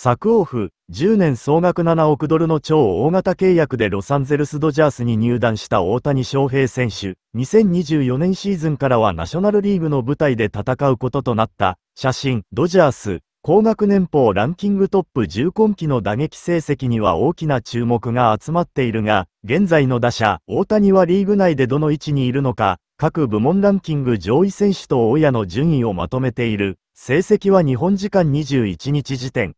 昨オフ、10年総額7億ドルの超大型契約でロサンゼルス・ドジャースに入団した大谷翔平選手、2024年シーズンからはナショナルリーグの舞台で戦うこととなった、写真、ドジャース、高額年俸ランキングトップ10今季の打撃成績には大きな注目が集まっているが、現在の打者、大谷はリーグ内でどの位置にいるのか、各部門ランキング上位選手と大家の順位をまとめている。成績は日本時間21日時点、